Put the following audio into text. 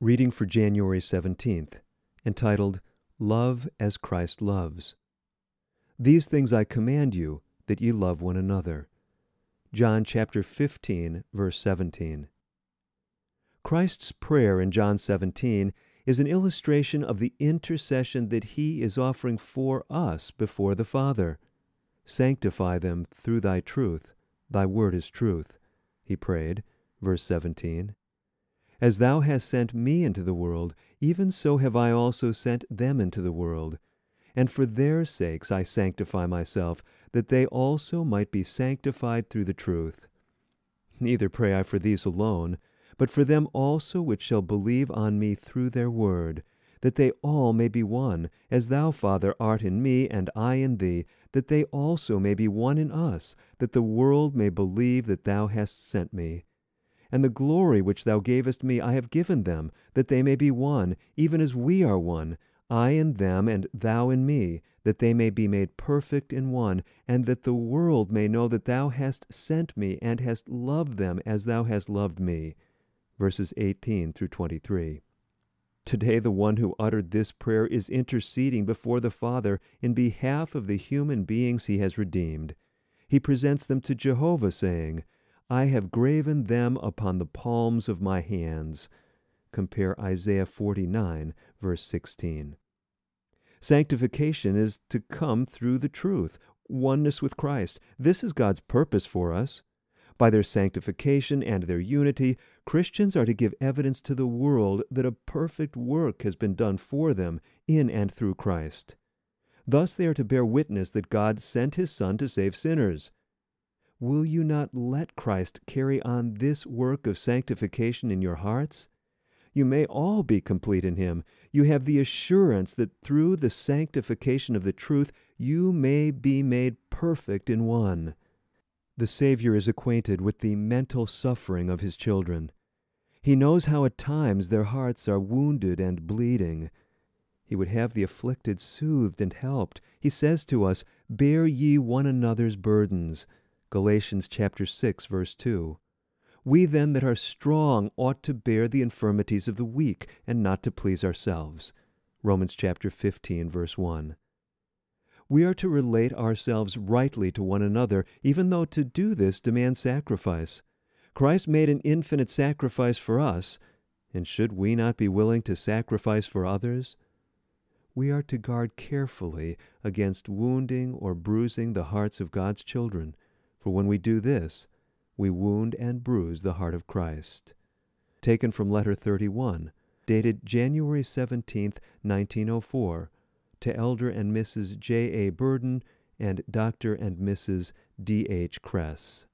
Reading for January 17th, entitled Love as Christ Loves. These things I command you, that ye love one another. John chapter 15, verse 17. Christ's prayer in John 17 is an illustration of the intercession that he is offering for us before the Father. Sanctify them through thy truth. Thy word is truth, he prayed, verse 17. As thou hast sent me into the world, even so have I also sent them into the world. And for their sakes I sanctify myself, that they also might be sanctified through the truth. Neither pray I for these alone, but for them also which shall believe on me through their word, that they all may be one, as thou, Father, art in me, and I in thee, that they also may be one in us, that the world may believe that thou hast sent me and the glory which thou gavest me I have given them, that they may be one, even as we are one, I in them, and thou in me, that they may be made perfect in one, and that the world may know that thou hast sent me, and hast loved them as thou hast loved me. Verses 18 through 23. Today, the one who uttered this prayer is interceding before the Father in behalf of the human beings he has redeemed. He presents them to Jehovah, saying, I have graven them upon the palms of my hands. Compare Isaiah 49, verse 16. Sanctification is to come through the truth, oneness with Christ. This is God's purpose for us. By their sanctification and their unity, Christians are to give evidence to the world that a perfect work has been done for them in and through Christ. Thus they are to bear witness that God sent his Son to save sinners will you not let Christ carry on this work of sanctification in your hearts? You may all be complete in Him. You have the assurance that through the sanctification of the truth, you may be made perfect in one. The Savior is acquainted with the mental suffering of His children. He knows how at times their hearts are wounded and bleeding. He would have the afflicted soothed and helped. He says to us, Bear ye one another's burdens. Galatians chapter 6 verse 2. We then that are strong ought to bear the infirmities of the weak and not to please ourselves. Romans chapter 15 verse 1. We are to relate ourselves rightly to one another, even though to do this demands sacrifice. Christ made an infinite sacrifice for us, and should we not be willing to sacrifice for others? We are to guard carefully against wounding or bruising the hearts of God's children. For when we do this, we wound and bruise the heart of Christ. Taken from letter 31, dated January 17, 1904, to Elder and Mrs. J. A. Burden and Dr. and Mrs. D. H. Kress.